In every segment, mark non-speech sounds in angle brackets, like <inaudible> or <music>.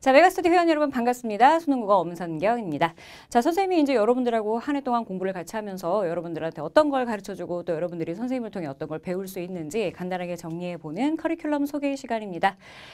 자, 메가스터디 회원 여러분 반갑습니다. 수능국어 엄선경입니다. 자, 선생님이 이제 여러분들하고 한 해 동안 공부를 같이 하면서 여러분들한테 어떤 걸 가르쳐주고 또 여러분들이 선생님을 통해 어떤 걸 배울 수 있는지 간단하게 정리해보는 커리큘럼 소개 시간입니다.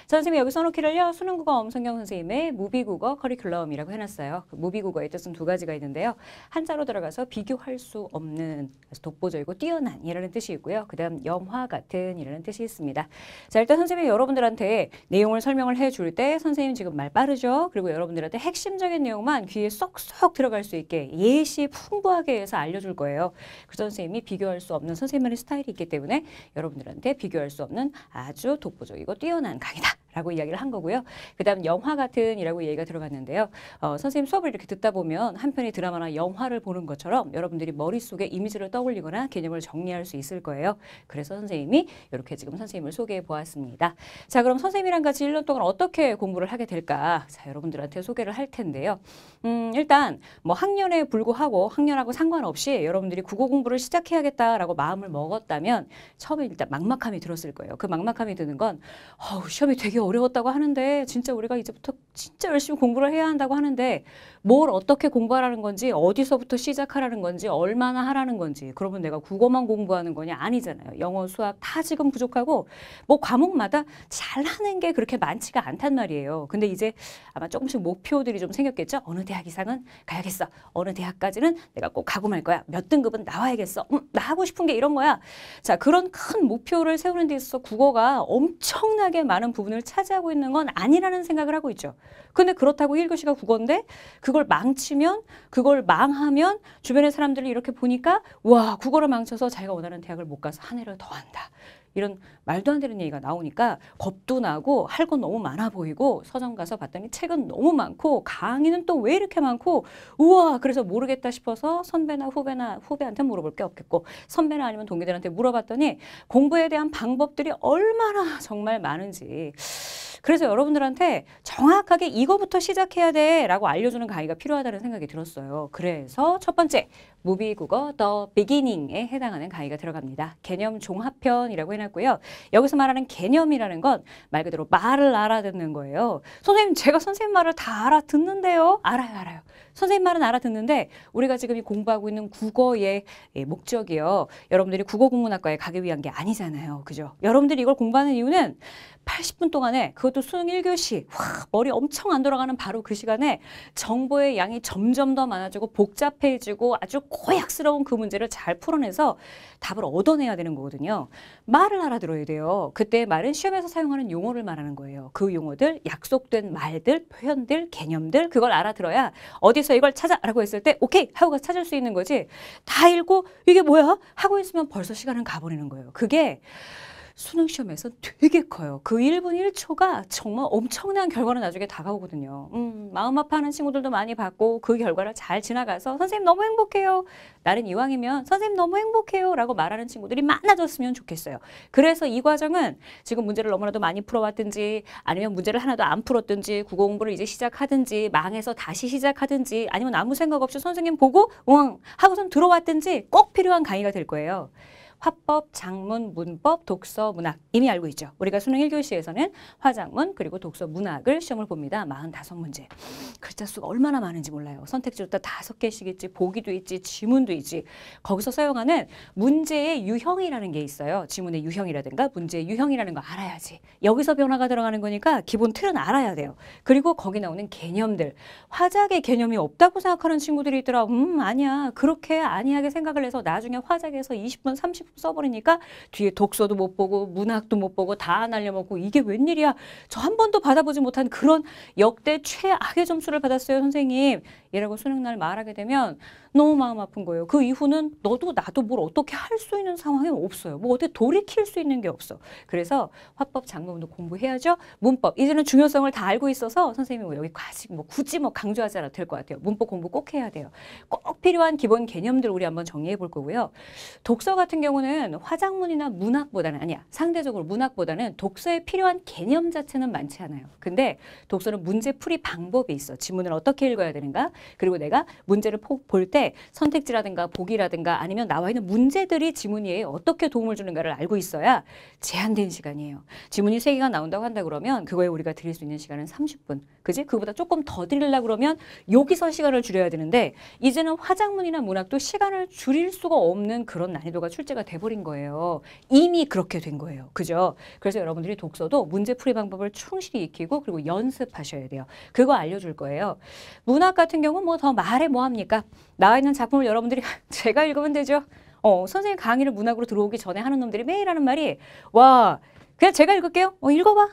자, 선생님 이 여기 써놓기를요. 수능국어 엄선경 선생님의 무비국어 커리큘럼이라고 해놨어요. 그 무비국어의 뜻은 두 가지가 있는데요. 한자로 들어가서 비교할 수 없는 독보적이고 뛰어난 이라는 뜻이 있고요. 그 다음 영화 같은 이라는 뜻이 있습니다. 자, 일단 선생님이 여러분들한테 내용을 설명을 해줄 때 선생님 지금 말 빠르죠. 그리고 여러분들한테 핵심적인 내용만 귀에 쏙쏙 들어갈 수 있게 예시 풍부하게 해서 알려줄 거예요. 그 선생님이 비교할 수 없는 선생님의 스타일이 있기 때문에 여러분들한테 비교할 수 없는 아주 독보적이고 뛰어난 강의다. 라고 이야기를 한 거고요. 그 다음 영화 같은 이라고 얘기가 들어갔는데요. 어, 선생님 수업을 이렇게 듣다 보면 한편의 드라마나 영화를 보는 것처럼 여러분들이 머릿속에 이미지를 떠올리거나 개념을 정리할 수 있을 거예요. 그래서 선생님이 이렇게 지금 선생님을 소개해 보았습니다. 자 그럼 선생님이랑 같이 1년 동안 어떻게 공부를 하게 될까? 자 여러분들한테 소개를 할 텐데요. 음, 일단 뭐 학년에 불구하고 학년하고 상관없이 여러분들이 국어 공부를 시작해야겠다라고 마음을 먹었다면 처음에 일단 막막함이 들었을 거예요. 그 막막함이 드는 건 어우 시험이 되게 어려웠다고 하는데 진짜 우리가 이제부터 진짜 열심히 공부를 해야 한다고 하는데 뭘 어떻게 공부하라는 건지 어디서부터 시작하라는 건지 얼마나 하라는 건지 그러면 내가 국어만 공부하는 거냐 아니잖아요. 영어, 수학 다 지금 부족하고 뭐 과목마다 잘하는 게 그렇게 많지가 않단 말이에요. 근데 이제 아마 조금씩 목표들이 좀 생겼겠죠. 어느 대학 이상은 가야겠어. 어느 대학까지는 내가 꼭 가고 말 거야. 몇 등급은 나와야겠어. 음, 나 하고 싶은 게 이런 거야. 자 그런 큰 목표를 세우는 데 있어서 국어가 엄청나게 많은 부분을 차지하고 있는 건 아니라는 생각을 하고 있죠. 근데 그렇다고 1교시가 국어인데 그걸 망치면 그걸 망하면 주변의 사람들이 이렇게 보니까 와 국어를 망쳐서 자기가 원하는 대학을 못 가서 한 해를 더 한다. 이런 말도 안 되는 얘기가 나오니까 겁도 나고 할 건 너무 많아 보이고 서점 가서 봤더니 책은 너무 많고 강의는 또 왜 이렇게 많고 우와 그래서 모르겠다 싶어서 선배나 후배나 후배한테 물어볼 게 없겠고 선배나 아니면 동기들한테 물어봤더니 공부에 대한 방법들이 얼마나 정말 많은지 그래서 여러분들한테 정확하게 이거부터 시작해야 돼 라고 알려주는 강의가 필요하다는 생각이 들었어요. 그래서 첫 번째 무비국어 더비기닝에 해당하는 강의가 들어갑니다. 개념 종합편이라고 해놨 표고요 여기서 말하는 개념이라는 건 말 그대로 말을 알아듣는 거예요. 선생님, 제가 선생님 말을 다 알아듣는데요. 알아요, 알아요. 선생님 말은 알아듣는데 우리가 지금 이 공부하고 있는 국어의 예, 목적이요. 여러분들이 국어국문학과에 가기 위한 게 아니잖아요. 그죠? 여러분들이 이걸 공부하는 이유는 80분 동안에 그것도 수능 1교시 와, 머리 엄청 안 돌아가는 바로 그 시간에 정보의 양이 점점 더 많아지고 복잡해지고 아주 고약스러운 그 문제를 잘 풀어내서 답을 얻어내야 되는 거거든요. 말을 알아들어야 돼요. 그때 말은 시험에서 사용하는 용어를 말하는 거예요. 그 용어들, 약속된 말들, 표현들, 개념들 그걸 알아들어야 어디 여기서 이걸 찾아라고 했을 때 오케이 하고가 찾을 수 있는 거지 다 읽고 이게 뭐야 하고 있으면 벌써 시간은 가버리는 거예요. 그게 수능 시험에서 되게 커요. 그 1분 1초가 정말 엄청난 결과로 나중에 다가오거든요. 음, 마음 아파하는 친구들도 많이 봤고 그 결과를 잘 지나가서 선생님 너무 행복해요. 나는 이왕이면 선생님 너무 행복해요. 라고 말하는 친구들이 많아졌으면 좋겠어요. 그래서 이 과정은 지금 문제를 너무나도 많이 풀어왔든지 아니면 문제를 하나도 안 풀었든지 국어 공부를 이제 시작하든지 망해서 다시 시작하든지 아니면 아무 생각 없이 선생님 보고 응 하고선 들어왔든지 꼭 필요한 강의가 될 거예요. 화법, 작문, 문법, 독서, 문학 이미 알고 있죠. 우리가 수능 1교시에서는 화작문 그리고 독서, 문학을 시험을 봅니다. 45문제. 글자 수가 얼마나 많은지 몰라요. 선택지로 다 다섯 개씩 있지, 보기도 있지, 지문도 있지. 거기서 사용하는 문제의 유형이라는 게 있어요. 지문의 유형이라든가 문제의 유형이라는 거 알아야지. 여기서 변화가 들어가는 거니까 기본 틀은 알아야 돼요. 그리고 거기 나오는 개념들. 화작의 개념이 없다고 생각하는 친구들이 있더라. 음, 아니야. 그렇게 안이하게 생각을 해서 나중에 화작에서 20분, 30분 써버리니까 뒤에 독서도 못 보고 문학도 못 보고 다 날려먹고 이게 웬일이야. 저 한 번도 받아보지 못한 그런 역대 최악의 점수를 받았어요 선생님. 이라고 수능날 말하게 되면 너무 마음 아픈 거예요. 그 이후는 너도 나도 뭘 어떻게 할 수 있는 상황이 없어요. 뭐 어떻게 돌이킬 수 있는 게 없어. 그래서 화법 작문도 공부해야죠. 문법 이제는 중요성을 다 알고 있어서 선생님이 뭐 여기까지 뭐 굳이 뭐 강조하지 않아도 될 것 같아요. 문법 공부 꼭 해야 돼요. 꼭 필요한 기본 개념들 우리 한번 정리해 볼 거고요. 독서 같은 경우는 경우는 화작문이나 문학보다는 아니야. 상대적으로 문학보다는 독서에 필요한 개념 자체는 많지 않아요. 근데 독서는 문제 풀이 방법이 있어. 지문을 어떻게 읽어야 되는가? 그리고 내가 문제를 볼 때 선택지라든가 보기라든가 아니면 나와 있는 문제들이 지문이에 어떻게 도움을 주는가를 알고 있어야 제한된 시간이에요. 지문이 세개가 나온다고 한다 그러면 그거에 우리가 드릴 수 있는 시간은 30분. 그지? 그보다 조금 더 드리려고 그러면 여기서 시간을 줄여야 되는데 이제는 화작문이나 문학도 시간을 줄일 수가 없는 그런 난이도가 출제가 돼버린 거예요. 이미 그렇게 된 거예요. 그죠? 그래서 여러분들이 독서도 문제풀이 방법을 충실히 익히고 그리고 연습하셔야 돼요. 그거 알려줄 거예요. 문학 같은 경우는 뭐 더 말해 뭐합니까? 나와 있는 작품을 여러분들이 <laughs> 제가 읽으면 되죠. 어, 선생님 강의를 문학으로 들어오기 전에 하는 놈들이 매일 하는 말이 와 그냥 제가 읽을게요. 어 읽어봐.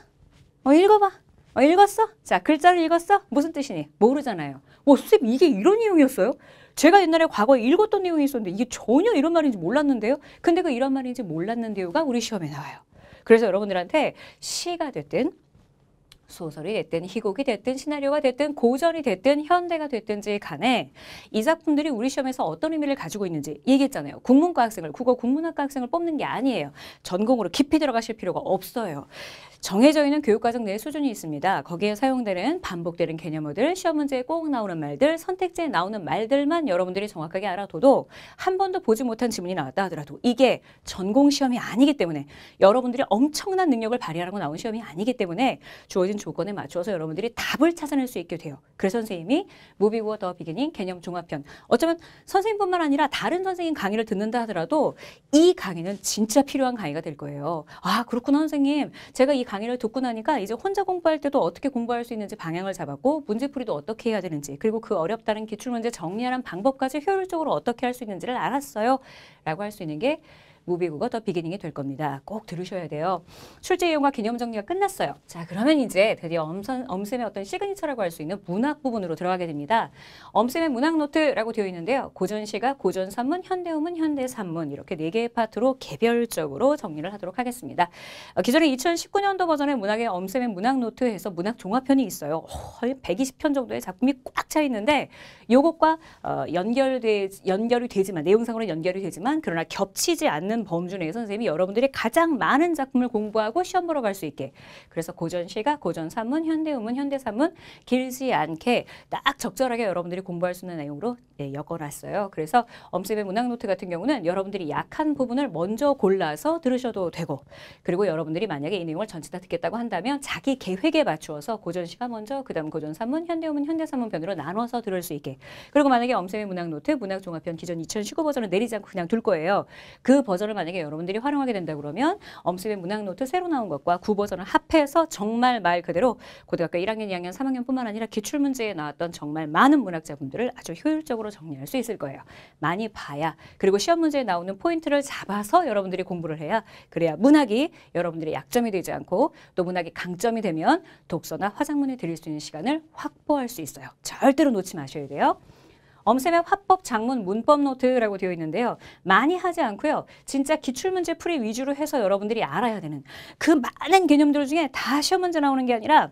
어 읽어봐. 어 읽었어? 자 글자를 읽었어? 무슨 뜻이니? 모르잖아요. 와 선생님 이게 이런 내용이었어요? 제가 옛날에 과거에 읽었던 내용이 있었는데 이게 전혀 이런 말인지 몰랐는데요. 근데 그 이런 말인지 몰랐는데요가 우리 시험에 나와요. 그래서 여러분들한테 시가 됐든 소설이 됐든 희곡이 됐든 시나리오가 됐든 고전이 됐든 현대가 됐든지 간에 이 작품들이 우리 시험에서 어떤 의미를 가지고 있는지 얘기했잖아요. 국문과 학생을 국어 국문학과 학생을 뽑는 게 아니에요. 전공으로 깊이 들어가실 필요가 없어요. 정해져 있는 교육과정 내 수준이 있습니다. 거기에 사용되는 반복되는 개념어들, 시험 문제에 꼭 나오는 말들, 선택지에 나오는 말들만 여러분들이 정확하게 알아둬도 한 번도 보지 못한 지문이 나왔다 하더라도 이게 전공 시험이 아니기 때문에 여러분들이 엄청난 능력을 발휘하라고 나온 시험이 아니기 때문에 주어진 기본적 조건에 맞춰서 여러분들이 답을 찾아낼 수 있게 돼요. 그래서 선생님이 무비고 더 비기닝 개념 종합편 어쩌면 선생님뿐만 아니라 다른 선생님 강의를 듣는다 하더라도 이 강의는 진짜 필요한 강의가 될 거예요. 아 그렇구나 선생님 제가 이 강의를 듣고 나니까 이제 혼자 공부할 때도 어떻게 공부할 수 있는지 방향을 잡았고 문제풀이도 어떻게 해야 되는지 그리고 그 어렵다는 기출문제 정리하는 방법까지 효율적으로 어떻게 할 수 있는지를 알았어요. 라고 할 수 있는 게 무비국어 더 비기닝이 될 겁니다. 꼭 들으셔야 돼요. 출제 이용과 개념 정리가 끝났어요. 자 그러면 이제 드디어 엄선, 엄쌤의 어떤 시그니처라고 할 수 있는 문학 부분으로 들어가게 됩니다. 엄쌤의 문학 노트라고 되어 있는데요. 고전시가 고전 산문, 현대음문, 현대 산문 이렇게 네 개의 파트로 개별적으로 정리를 하도록 하겠습니다. 어, 기존에 2019년도 버전의 문학의 엄쌤의 문학 노트에서 문학 종합편이 있어요. 어, 거의 120편 정도의 작품이 꽉 차 있는데 요것과 어, 연결되 연결이 되지만 내용상으로 연결이 되지만 그러나 겹치지 않는 있는 범주 내에 선생님이 여러분들이 가장 많은 작품을 공부하고 시험 보러 갈 수 있게 그래서 고전시가 고전산문 현대음문, 현대산문 길지 않게 딱 적절하게 여러분들이 공부할 수 있는 내용으로 네, 엮어놨어요. 그래서 엄쌤의 문학노트 같은 경우는 여러분들이 약한 부분을 먼저 골라서 들으셔도 되고 그리고 여러분들이 만약에 이 내용을 전체 다 듣겠다고 한다면 자기 계획에 맞추어서 고전시가 먼저 그 다음 고전산문 현대음문, 현대산문 편으로 나눠서 들을 수 있게 그리고 만약에 엄쌤의 문학노트 문학종합편 기존 2019 버전을 내리지 않고 그냥 둘 거예요. 그 버전 버전을 만약에 여러분들이 활용하게 된다 그러면 엄수의 문학노트 새로 나온 것과 구버전을 합해서 정말 말 그대로 고등학교 1학년, 2학년, 3학년뿐만 아니라 기출문제에 나왔던 정말 많은 문학자분들을 아주 효율적으로 정리할 수 있을 거예요. 많이 봐야 그리고 시험 문제에 나오는 포인트를 잡아서 여러분들이 공부를 해야 그래야 문학이 여러분들의 약점이 되지 않고 또 문학이 강점이 되면 독서나 화장문에 드릴 수 있는 시간을 확보할 수 있어요. 절대로 놓지 마셔야 돼요. 엄쌤의 화법 장문 문법 노트라고 되어 있는데요. 많이 하지 않고요. 진짜 기출문제 풀이 위주로 해서 여러분들이 알아야 되는 그 많은 개념들 중에 다 시험 문제 나오는 게 아니라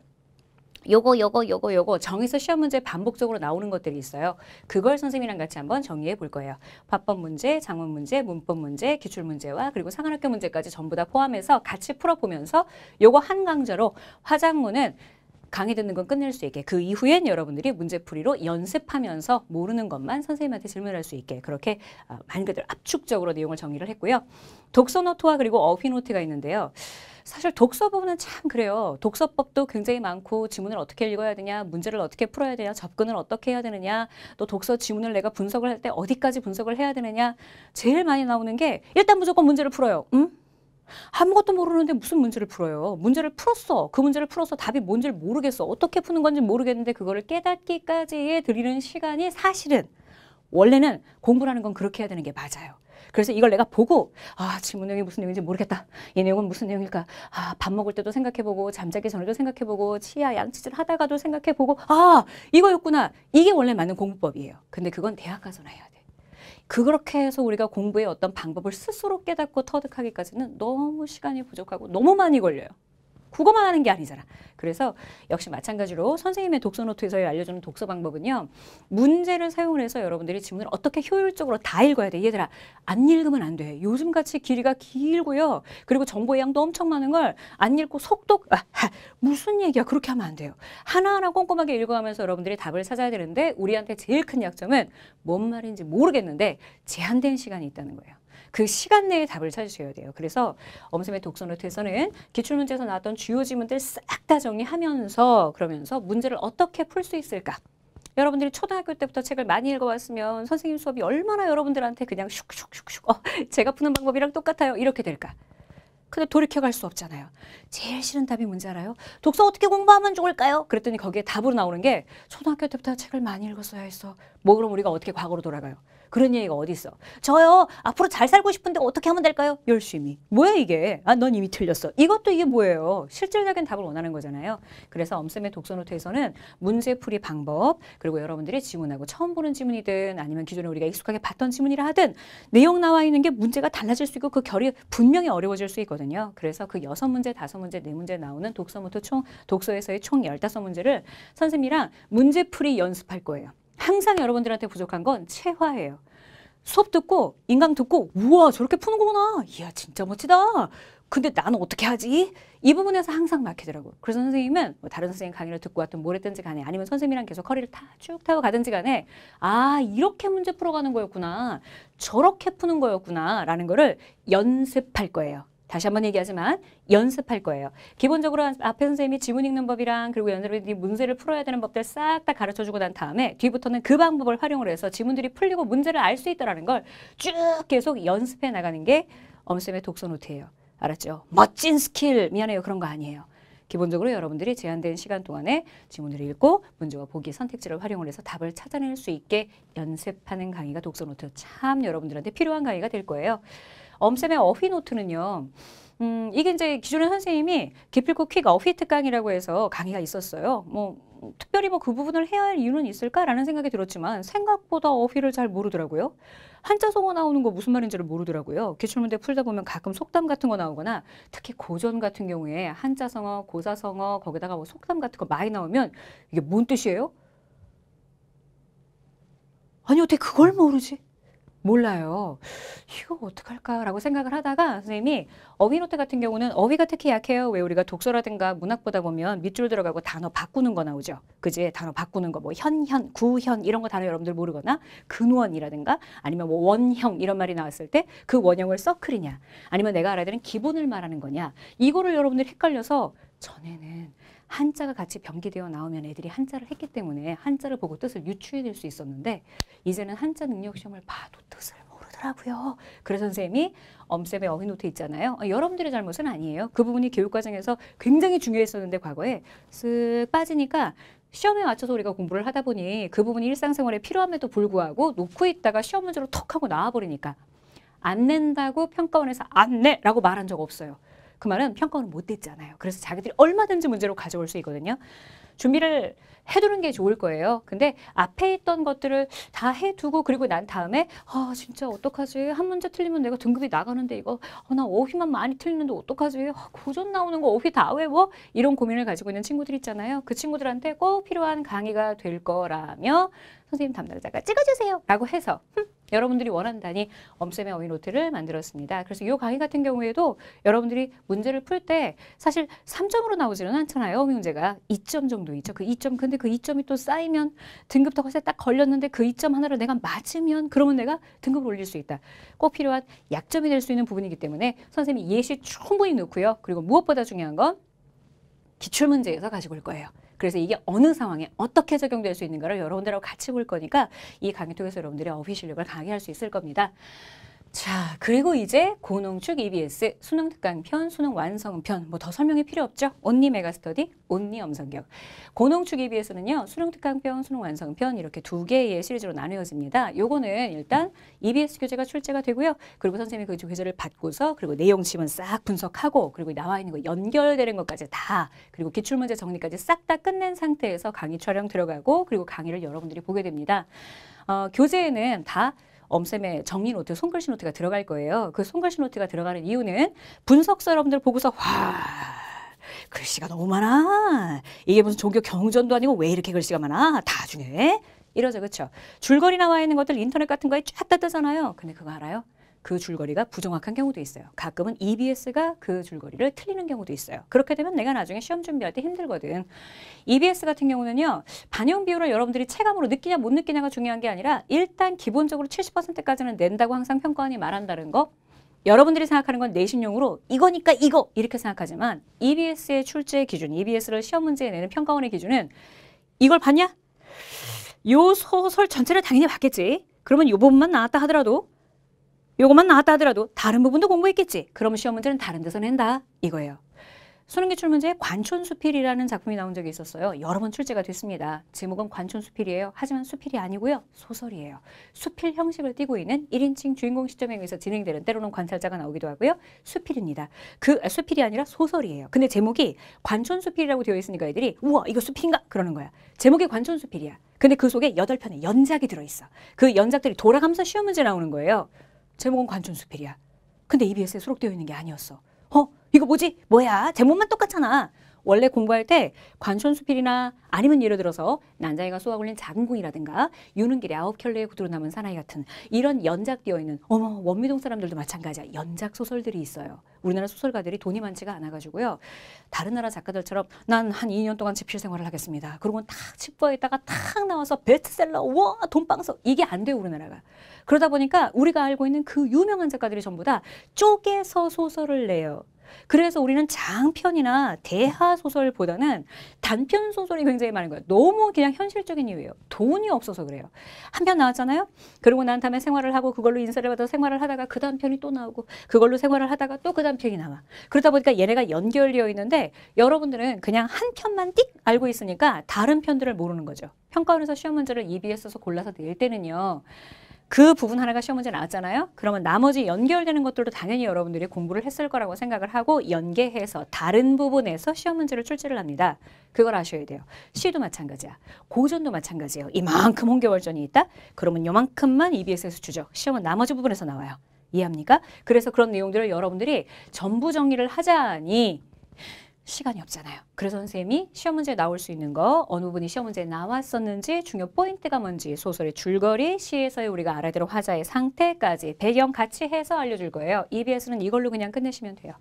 요거 요거 요거 요거 정해서 시험 문제 반복적으로 나오는 것들이 있어요. 그걸 선생님이랑 같이 한번 정리해 볼 거예요. 화법 문제, 장문 문제, 문법 문제, 기출 문제와 그리고 상한학교 문제까지 전부 다 포함해서 같이 풀어보면서 요거 한 강좌로 화장문은 강의 듣는 건 끝낼 수 있게 그 이후엔 여러분들이 문제풀이로 연습하면서 모르는 것만 선생님한테 질문할 수 있게 그렇게 아, 말 그대로 압축적으로 내용을 정리를 했고요. 독서 노트와 그리고 어휘 노트가 있는데요. 사실 독서 부분은 참 그래요. 독서법도 굉장히 많고 지문을 어떻게 읽어야 되냐, 문제를 어떻게 풀어야 되냐, 접근을 어떻게 해야 되느냐, 또 독서 지문을 내가 분석을 할 때 어디까지 분석을 해야 되느냐 제일 많이 나오는 게 일단 무조건 문제를 풀어요. 음? 아무것도 모르는데 무슨 문제를 풀어요. 문제를 풀었어. 그 문제를 풀어서 답이 뭔지를 모르겠어. 어떻게 푸는 건지 모르겠는데 그거를 깨닫기까지에 들이는 시간이 사실은 원래는 공부라는 건 그렇게 해야 되는 게 맞아요. 그래서 이걸 내가 보고 아 질문 내용이 무슨 내용인지 모르겠다 이 내용은 무슨 내용일까 아 밥 먹을 때도 생각해보고 잠자기 전에도 생각해보고 치아 양치질 하다가도 생각해보고 아 이거였구나 이게 원래 맞는 공부법이에요 근데 그건 대학 가서나 해야 그렇게 해서 우리가 공부의 어떤 방법을 스스로 깨닫고 터득하기까지는 너무 시간이 부족하고 너무 많이 걸려요. 국어만 하는 게 아니잖아. 그래서 역시 마찬가지로 선생님의 독서 노트에서 알려주는 독서 방법은요. 문제를 사용을 해서 여러분들이 지문을 어떻게 효율적으로 다 읽어야 돼. 얘들아 안 읽으면 안 돼. 요즘같이 길이가 길고요. 그리고 정보의 양도 엄청 많은 걸 안 읽고 속독 아, 무슨 얘기야 그렇게 하면 안 돼요. 하나하나 꼼꼼하게 읽어가면서 여러분들이 답을 찾아야 되는데 우리한테 제일 큰 약점은 뭔 말인지 모르겠는데 제한된 시간이 있다는 거예요. 그 시간 내에 답을 찾으셔야 돼요. 그래서 엄쌤의 독서노트에서는 기출문제에서 나왔던 주요 지문들 싹 다 정리하면서 그러면서 문제를 어떻게 풀 수 있을까 여러분들이 초등학교 때부터 책을 많이 읽어왔으면 선생님 수업이 얼마나 여러분들한테 그냥 슉슉슉슉 어, <laughs> 제가 푸는 방법이랑 똑같아요. 이렇게 될까? 근데 돌이켜갈 수 없잖아요. 제일 싫은 답이 뭔지 알아요? 독서 어떻게 공부하면 좋을까요? 그랬더니 거기에 답으로 나오는 게 초등학교 때부터 책을 많이 읽었어야 했어. 뭐 그럼 우리가 어떻게 과거로 돌아가요? 그런 얘기가 어디 있어. 저요 앞으로 잘 살고 싶은데 어떻게 하면 될까요? 열심히. 뭐야 이게? 아 넌 이미 틀렸어. 이것도 이게 뭐예요? 실질적인 답을 원하는 거잖아요. 그래서 엄쌤의 독서노트에서는 문제풀이 방법 그리고 여러분들이 지문하고 처음 보는 지문이든 아니면 기존에 우리가 익숙하게 봤던 지문이라 하든 내용 나와 있는 게 문제가 달라질 수 있고 그 결이 분명히 어려워질 수 있거든요. 그래서 그 여섯 문제, 다섯 문제, 네 문제 나오는 독서노트 총 독서에서의 총 열다섯 문제를 선생님이랑 문제풀이 연습할 거예요. 항상 여러분들한테 부족한 건 체화예요. 수업 듣고 인강 듣고 우와 저렇게 푸는구나 이야 진짜 멋지다 근데 나는 어떻게 하지? 이 부분에서 항상 막히더라고요. 그래서 선생님은 뭐 다른 선생님 강의를 듣고 왔든 뭘 했든지 간에 아니면 선생님이랑 계속 커리를 다 쭉 타고 가든지 간에 아 이렇게 문제 풀어가는 거였구나 저렇게 푸는 거였구나 라는 거를 연습할 거예요. 다시 한번 얘기하지만 연습할 거예요. 기본적으로 앞에 선생님이 지문 읽는 법이랑 그리고 연습이 문제를 풀어야 되는 법들 싹 다 가르쳐주고 난 다음에 뒤부터는 그 방법을 활용을 해서 지문들이 풀리고 문제를 알 수 있다라는 걸 쭉 계속 연습해 나가는 게 엄쌤의 독서 노트예요. 알았죠? 멋진 스킬 미안해요 그런 거 아니에요. 기본적으로 여러분들이 제한된 시간 동안에 지문을 읽고 문제와 보기 선택지를 활용을 해서 답을 찾아낼 수 있게 연습하는 강의가 독서노트 참 여러분들한테 필요한 강의가 될 거예요. 엄쌤의 어휘 노트는요. 음, 이게 이제 기존의 선생님이 기필코 퀵 어휘 특강이라고 해서 강의가 있었어요. 뭐 특별히 뭐 그 부분을 해야 할 이유는 있을까라는 생각이 들었지만 생각보다 어휘를 잘 모르더라고요. 한자성어 나오는 거 무슨 말인지를 모르더라고요. 기출문제 풀다 보면 가끔 속담 같은 거 나오거나 특히 고전 같은 경우에 한자성어, 고사성어 거기다가 뭐 속담 같은 거 많이 나오면 이게 뭔 뜻이에요? 아니 어떻게 그걸 모르지? 몰라요. 이거 어떡할까라고 생각을 하다가 선생님이 어휘노트 같은 경우는 어휘가 특히 약해요. 왜 우리가 독서라든가 문학 보다 보면 밑줄 들어가고 단어 바꾸는 거 나오죠. 그지? 단어 바꾸는 거 뭐 현현, 구현 이런 거 단어 여러분들 모르거나 근원이라든가 아니면 뭐 원형 이런 말이 나왔을 때 그 원형을 서클이냐 아니면 내가 알아야 되는 기본을 말하는 거냐 이거를 여러분들 헷갈려서 전에는 한자가 같이 병기되어 나오면 애들이 한자를 했기 때문에 한자를 보고 뜻을 유추해낼 수 있었는데 이제는 한자 능력 시험을 봐도 뜻을 모르더라고요. 그래서 선생님이 엄쌤의 어휘노트 있잖아요. 아, 여러분들의 잘못은 아니에요. 그 부분이 교육과정에서 굉장히 중요했었는데 과거에 쓱 빠지니까 시험에 맞춰서 우리가 공부를 하다 보니 그 부분이 일상생활에 필요함에도 불구하고 놓고 있다가 시험 문제로 턱 하고 나와버리니까 안 낸다고 평가원에서 안 내라고 말한 적 없어요. 그 말은 평가는 못 됐잖아요. 그래서 자기들이 얼마든지 문제로 가져올 수 있거든요. 준비를 해두는 게 좋을 거예요. 근데 앞에 있던 것들을 다 해두고 그리고 난 다음에 아 진짜 어떡하지? 한 문제 틀리면 내가 등급이 나가는데 이거 어, 나 어휘만 많이 틀리는데 어떡하지? 아, 고전 나오는 거 어휘 다 외워? 이런 고민을 가지고 있는 친구들 있잖아요. 그 친구들한테 꼭 필요한 강의가 될 거라며 선생님 담당자가 찍어주세요 라고 해서 흠. 여러분들이 원한다니 엄쌤의 어휘노트를 만들었습니다. 그래서 이 강의 같은 경우에도 여러분들이 문제를 풀 때 사실 3점으로 나오지는 않잖아요. 어휘 문제가 2점 정도 있죠. 그 2점 근데 그 2점이 또 쌓이면 등급도 컷에 딱 걸렸는데 그 2점 하나를 내가 맞으면 그러면 내가 등급을 올릴 수 있다. 꼭 필요한 약점이 될 수 있는 부분이기 때문에 선생님이 예시 충분히 넣고요. 그리고 무엇보다 중요한 건 기출문제에서 가지고 올 거예요. 그래서 이게 어느 상황에 어떻게 적용될 수 있는가를 여러분들하고 같이 볼 거니까 이 강의 통해서 여러분들의 어휘 실력을 강의할 수 있을 겁니다. 자, 그리고 이제 고농축 EBS 수능 특강편, 수능 완성편 뭐 더 설명이 필요 없죠? 온니 메가스터디, 온니 엄성격. 고농축 EBS는요. 수능 특강편, 수능 완성편 이렇게 두 개의 시리즈로 나누어집니다. 요거는 일단 EBS 교재가 출제가 되고요. 그리고 선생님이 그 교재를 받고서 그리고 내용 지문 싹 분석하고 그리고 나와 있는 거 연결되는 것까지 다 그리고 기출 문제 정리까지 싹 다 끝낸 상태에서 강의 촬영 들어가고 그리고 강의를 여러분들이 보게 됩니다. 어, 교재에는 다 엄쌤의 정리 노트, 손글씨 노트가 들어갈 거예요. 그 손글씨 노트가 들어가는 이유는 분석서 여러분들 보고서 와 글씨가 너무 많아. 이게 무슨 종교 경전도 아니고 왜 이렇게 글씨가 많아? 다 중요해. 이러죠, 그렇죠? 줄거리 나와 있는 것들 인터넷 같은 거에 쫙 다뜨잖아요 근데 그거 알아요? 그 줄거리가 부정확한 경우도 있어요. 가끔은 EBS가 그 줄거리를 틀리는 경우도 있어요. 그렇게 되면 내가 나중에 시험 준비할 때 힘들거든. EBS 같은 경우는요. 반영 비율을 여러분들이 체감으로 느끼냐 못 느끼냐가 중요한 게 아니라 일단 기본적으로 70%까지는 낸다고 항상 평가원이 말한다는 거 여러분들이 생각하는 건 내신용으로 이거니까 이거 이렇게 생각하지만 EBS의 출제 기준, EBS를 시험 문제에 내는 평가원의 기준은 이걸 봤냐? 요 소설 전체를 당연히 봤겠지. 그러면 요 부분만 나왔다 하더라도 요것만 나왔다 하더라도 다른 부분도 공부했겠지. 그럼 시험 문제는 다른 데서 낸다. 이거예요. 수능 기출 문제에 관촌수필이라는 작품이 나온 적이 있었어요. 여러 번 출제가 됐습니다. 제목은 관촌수필이에요. 하지만 수필이 아니고요. 소설이에요. 수필 형식을 띠고 있는 1인칭 주인공 시점에 의해서 진행되는 때로는 관찰자가 나오기도 하고요. 수필입니다. 그 아, 수필이 아니라 소설이에요. 근데 제목이 관촌수필이라고 되어 있으니까 애들이 우와 이거 수필인가? 그러는 거야. 제목이 관촌수필이야. 근데 그 속에 여덟 편의 연작이 들어있어. 그 연작들이 돌아가면서 시험 문제 나오는 거예요. 제목은 관촌수필이야. 근데 EBS에 수록되어 있는 게 아니었어. 어? 이거 뭐지? 뭐야? 제목만 똑같잖아. 원래 공부할 때 관촌수필이나 아니면 예를 들어서 난자이가 쏘아올린 작은 공이라든가 유능길에 아홉 켤레의 구두로 남은 사나이 같은 이런 연작되어 있는 어머 원미동 사람들도 마찬가지야 연작 소설들이 있어요. 우리나라 소설가들이 돈이 많지가 않아가지고요. 다른 나라 작가들처럼 난 한 2년 동안 집필 생활을 하겠습니다. 그러고는 탁 칩버에다가 탁 나와서 베스트셀러 와 돈빵석 이게 안돼요 우리나라가. 그러다 보니까 우리가 알고 있는 그 유명한 작가들이 전부 다 쪼개서 소설을 내요. 그래서 우리는 장편이나 대하 소설보다는 단편 소설이 굉장히 많은 거예요. 너무 그냥 현실적인 이유예요. 돈이 없어서 그래요. 한 편 나왔잖아요. 그러고 난 다음에 생활을 하고 그걸로 인사를 받아서 생활을 하다가 그 단편이 또 나오고 그걸로 생활을 하다가 또그 단편이 나와. 그러다 보니까 얘네가 연결되어 있는데 여러분들은 그냥 한 편만 띡 알고 있으니까 다른 편들을 모르는 거죠. 평가원에서 시험 문제를 EBS에서 골라서 낼 때는요. 그 부분 하나가 시험 문제 나왔잖아요. 그러면 나머지 연결되는 것들도 당연히 여러분들이 공부를 했을 거라고 생각을 하고 연계해서 다른 부분에서 시험 문제를 출제를 합니다. 그걸 아셔야 돼요. 시도 마찬가지야. 고전도 마찬가지예요. 이만큼 홍계월전이 있다? 그러면 요만큼만 EBS에서 주죠. 시험은 나머지 부분에서 나와요. 이해합니까? 그래서 그런 내용들을 여러분들이 전부 정리를 하자니 시간이 없잖아요. 그래서 선생님이 시험 문제에 나올 수 있는 거 어느 부분이 시험 문제에 나왔었는지 중요 포인트가 뭔지 소설의 줄거리, 시에서의 우리가 알아야 될 화자의 상태까지 배경 같이 해서 알려줄 거예요. EBS는 이걸로 그냥 끝내시면 돼요.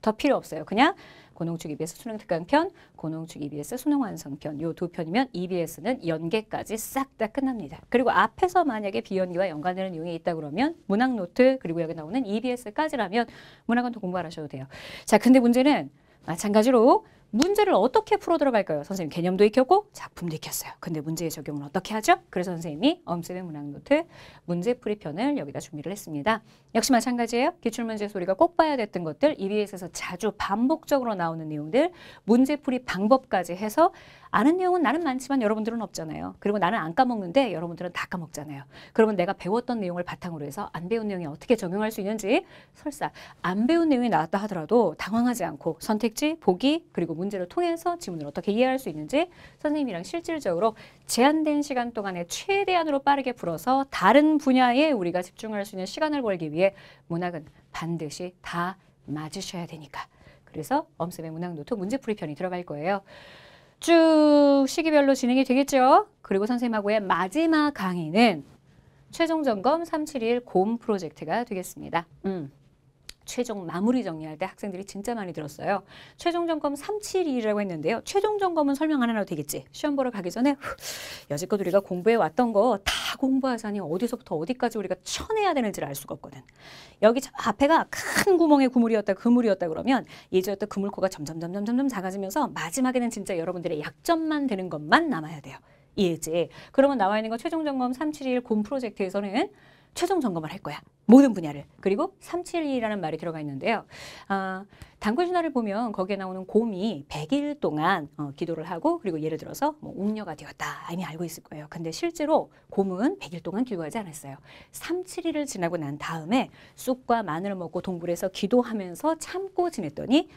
더 필요 없어요. 그냥 고농축 EBS 수능 특강편, 고농축 EBS 수능 완성편 이 두 편이면 EBS는 연계까지 싹 다 끝납니다. 그리고 앞에서 만약에 비연기와 연관되는 내용이 있다 그러면 문학 노트 그리고 여기 나오는 EBS까지라면 문학은 더 공부하셔도 돼요. 자, 근데 문제는 마찬가지로 문제를 어떻게 풀어 들어갈까요? 선생님 개념도 익혔고 작품도 익혔어요. 근데 문제의 적용을 어떻게 하죠? 그래서 선생님이 엄쌤의 문학노트 문제풀이 편을 여기다 준비를 했습니다. 역시 마찬가지예요. 기출문제 소리가 꼭 봐야 됐던 것들, EBS에서 자주 반복적으로 나오는 내용들, 문제풀이 방법까지 해서 아는 내용은 나는 많지만 여러분들은 없잖아요. 그리고 나는 안 까먹는데 여러분들은 다 까먹잖아요. 그러면 내가 배웠던 내용을 바탕으로 해서 안 배운 내용이 어떻게 적용할 수 있는지 설사 안 배운 내용이 나왔다 하더라도 당황하지 않고 선택지, 보기, 그리고 문제를 통해서 지문을 어떻게 이해할 수 있는지 선생님이랑 실질적으로 제한된 시간 동안에 최대한으로 빠르게 풀어서 다른 분야에 우리가 집중할 수 있는 시간을 벌기 위해 문학은 반드시 다 맞으셔야 되니까. 그래서 엄쌤의 문학 노트 문제풀이 편이 들어갈 거예요. 쭉 시기별로 진행이 되겠죠. 그리고 선생님하고의 마지막 강의는 최종 점검 371 곰 프로젝트가 되겠습니다. 음. 최종 마무리 정리할 때 학생들이 진짜 많이 들었어요. 최종 점검 372라고 했는데요. 최종 점검은 설명 안 하나도 되겠지. 시험 보러 가기 전에 여지껏 우리가 공부해 왔던 거 다 공부하자니 어디서부터 어디까지 우리가 쳐내야 되는지를 알 수가 없거든. 여기 앞에가 큰 구멍의 구물이었다 그물이었다 그러면 예전였던 그물코가 점점점점점점 작아지면서 마지막에는 진짜 여러분들의 약점만 되는 것만 남아야 돼요. 이해지. 그러면 나와 있는 거 최종 점검 371곰 프로젝트에서는 최종 점검을 할 거야. 모든 분야를. 그리고 372라는 말이 들어가 있는데요. 아, 단군 신화를 보면 거기에 나오는 곰이 100일 동안 어, 기도를 하고 그리고 예를 들어서 뭐 웅녀가 되었다. 이미 알고 있을 거예요. 근데 실제로 곰은 100일 동안 기도하지 않았어요. 372를 지나고 난 다음에 쑥과 마늘을 먹고 동굴에서 기도하면서 참고 지냈더니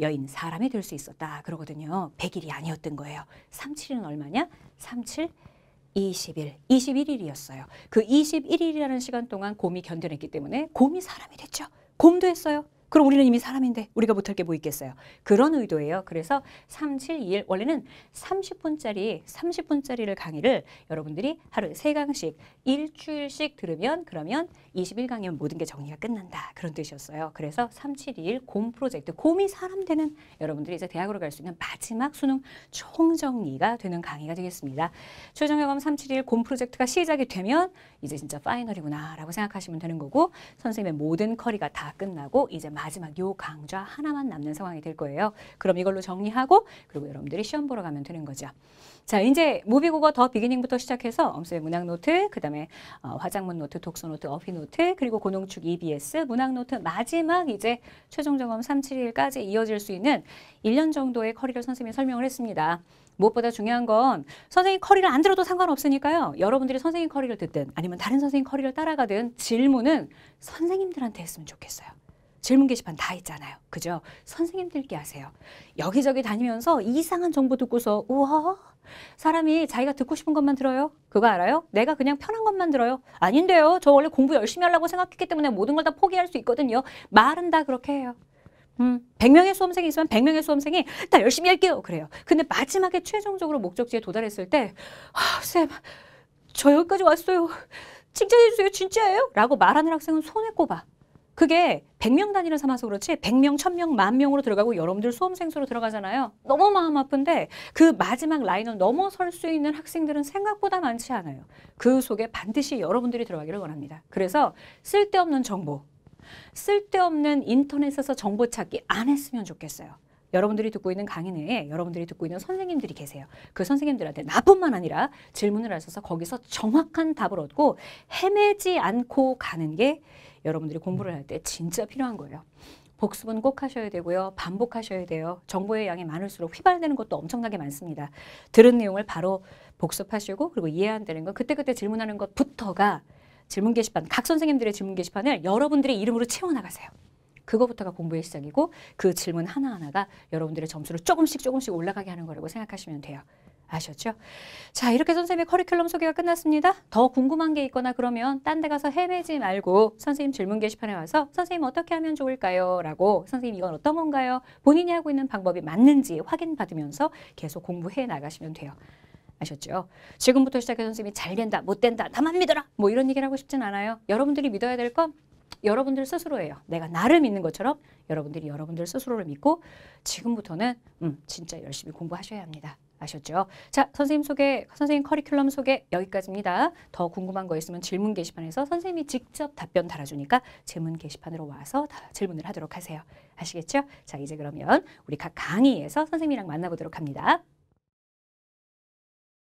여인 사람이 될 수 있었다. 그러거든요. 100일이 아니었던 거예요. 37은 얼마냐? 37 20일, 21일이었어요. 그 21일이라는 시간 동안 곰이 견뎌냈기 때문에 곰이 사람이 됐죠. 곰도 했어요. 그럼 우리는 이미 사람인데 우리가 못할 게 뭐 있겠어요. 그런 의도예요. 그래서 3, 7, 2일 원래는 30분짜리 30분짜리를 강의를 여러분들이 하루 에 3강씩 일주일씩 들으면 그러면 2 1강의면 모든 게 정리가 끝난다. 그런 뜻이었어요. 그래서 3, 7, 2일 곰 프로젝트 곰이 사람 되는 여러분들이 이제 대학으로 갈 수 있는 마지막 수능 총정리가 되는 강의가 되겠습니다. 최종여감 3, 7, 2일 곰 프로젝트가 시작이 되면 이제 진짜 파이널이구나 라고 생각하시면 되는 거고 선생님의 모든 커리가 다 끝나고 이제 막 마지막 요 강좌 하나만 남는 상황이 될 거예요. 그럼 이걸로 정리하고 그리고 여러분들이 시험 보러 가면 되는 거죠. 자, 이제 모비국어 더 비기닝부터 시작해서 엄수의 문학 노트, 그다음에 어, 화장문 노트, 독서 노트, 어휘 노트, 그리고 고농축 EBS 문학 노트 마지막 이제 최종 점검 3 7일까지 이어질 수 있는 1년 정도의 커리를 선생님이 설명을 했습니다. 무엇보다 중요한 건 선생님 커리를 안 들어도 상관없으니까요. 여러분들이 선생님 커리를 듣든 아니면 다른 선생님 커리를 따라가든 질문은 선생님들한테 했으면 좋겠어요. 질문 게시판 다 있잖아요. 그죠? 선생님들께 하세요. 여기저기 다니면서 이상한 정보 듣고서 우와 사람이 자기가 듣고 싶은 것만 들어요. 그거 알아요? 내가 그냥 편한 것만 들어요. 아닌데요. 저 원래 공부 열심히 하려고 생각했기 때문에 모든 걸 다 포기할 수 있거든요. 말은 다 그렇게 해요. 음, 100명의 수험생이 있으면 100명의 수험생이 다 열심히 할게요. 그래요. 근데 마지막에 최종적으로 목적지에 도달했을 때 아, 쌤, 저 여기까지 왔어요. 칭찬해주세요. 진짜예요? 라고 말하는 학생은 손에 꼽아. 그게 100명 단위로 삼아서 그렇지 100명, 1000명, 만명으로 들어가고 여러분들 수험생 수로 들어가잖아요. 너무 마음 아픈데 그 마지막 라인을 넘어설 수 있는 학생들은 생각보다 많지 않아요. 그 속에 반드시 여러분들이 들어가기를 원합니다. 그래서 쓸데없는 정보, 쓸데없는 인터넷에서 정보 찾기 안 했으면 좋겠어요. 여러분들이 듣고 있는 강의 내에 여러분들이 듣고 있는 선생님들이 계세요. 그 선생님들한테 나뿐만 아니라 질문을 하셔서 거기서 정확한 답을 얻고 헤매지 않고 가는 게 여러분들이 공부를 할 때 진짜 필요한 거예요. 복습은 꼭 하셔야 되고요. 반복하셔야 돼요. 정보의 양이 많을수록 휘발되는 것도 엄청나게 많습니다. 들은 내용을 바로 복습하시고 그리고 이해한다는 건 그때그때 질문하는 것부터가 질문 게시판, 각 선생님들의 질문 게시판을 여러분들의 이름으로 채워나가세요. 그거부터가 공부의 시작이고 그 질문 하나하나가 여러분들의 점수를 조금씩 조금씩 올라가게 하는 거라고 생각하시면 돼요. 아셨죠? 자, 이렇게 선생님의 커리큘럼 소개가 끝났습니다. 더 궁금한 게 있거나 그러면 딴 데 가서 헤매지 말고 선생님 질문 게시판에 와서 선생님 어떻게 하면 좋을까요? 라고 선생님 이건 어떤 건가요? 본인이 하고 있는 방법이 맞는지 확인받으면서 계속 공부해 나가시면 돼요. 아셨죠? 지금부터 시작해 선생님이 잘 된다, 못 된다, 나만 믿어라! 뭐 이런 얘기를 하고 싶진 않아요. 여러분들이 믿어야 될 건 여러분들 스스로예요. 내가 나를 믿는 것처럼 여러분들이 여러분들 스스로를 믿고 지금부터는 음, 진짜 열심히 공부하셔야 합니다. 아셨죠? 자, 선생님 소개, 선생님 커리큘럼 소개 여기까지입니다. 더 궁금한 거 있으면 질문 게시판에서 선생님이 직접 답변 달아주니까 질문 게시판으로 와서 질문을 하도록 하세요. 아시겠죠? 자, 이제 그러면 우리 각 강의에서 선생님이랑 만나보도록 합니다.